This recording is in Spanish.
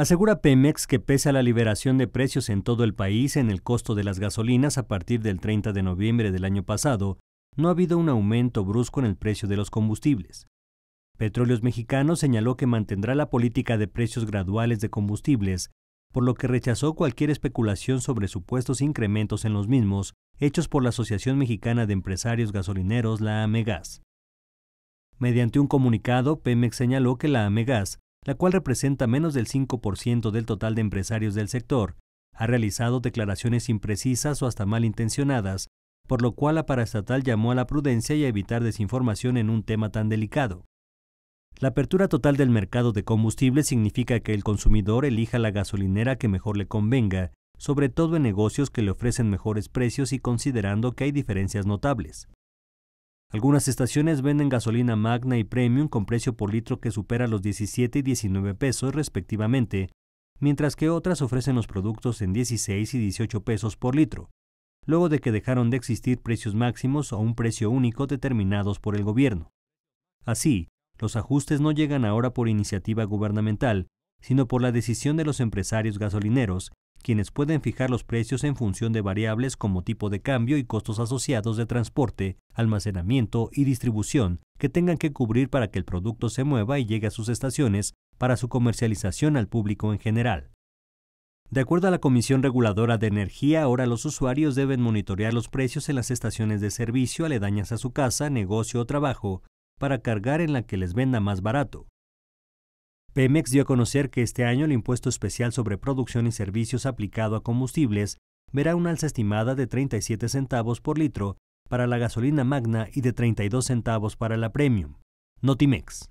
Asegura Pemex que pese a la liberación de precios en todo el país en el costo de las gasolinas a partir del 30 de noviembre del año pasado, no ha habido un aumento brusco en el precio de los combustibles. Petróleos Mexicanos señaló que mantendrá la política de precios graduales de combustibles, por lo que rechazó cualquier especulación sobre supuestos incrementos en los mismos hechos por la Asociación Mexicana de Empresarios Gasolineros, la AMEGAS. Mediante un comunicado, Pemex señaló que la AMEGAS la cual representa menos del 5% del total de empresarios del sector, ha realizado declaraciones imprecisas o hasta malintencionadas, por lo cual la paraestatal llamó a la prudencia y a evitar desinformación en un tema tan delicado. La apertura total del mercado de combustible significa que el consumidor elija la gasolinera que mejor le convenga, sobre todo en negocios que le ofrecen mejores precios y considerando que hay diferencias notables. Algunas estaciones venden gasolina magna y premium con precio por litro que supera los 17 y 19 pesos respectivamente, mientras que otras ofrecen los productos en 16 y 18 pesos por litro, luego de que dejaron de existir precios máximos o un precio único determinados por el gobierno. Así, los ajustes no llegan ahora por iniciativa gubernamental, sino por la decisión de los empresarios gasolineros, quienes pueden fijar los precios en función de variables como tipo de cambio y costos asociados de transporte, almacenamiento y distribución que tengan que cubrir para que el producto se mueva y llegue a sus estaciones para su comercialización al público en general. De acuerdo a la Comisión Reguladora de Energía, ahora los usuarios deben monitorear los precios en las estaciones de servicio aledañas a su casa, negocio o trabajo para cargar en la que les venda más barato. Pemex dio a conocer que este año el impuesto especial sobre producción y servicios aplicado a combustibles verá una alza estimada de 37 centavos por litro para la gasolina magna y de 32 centavos para la premium. Notimex.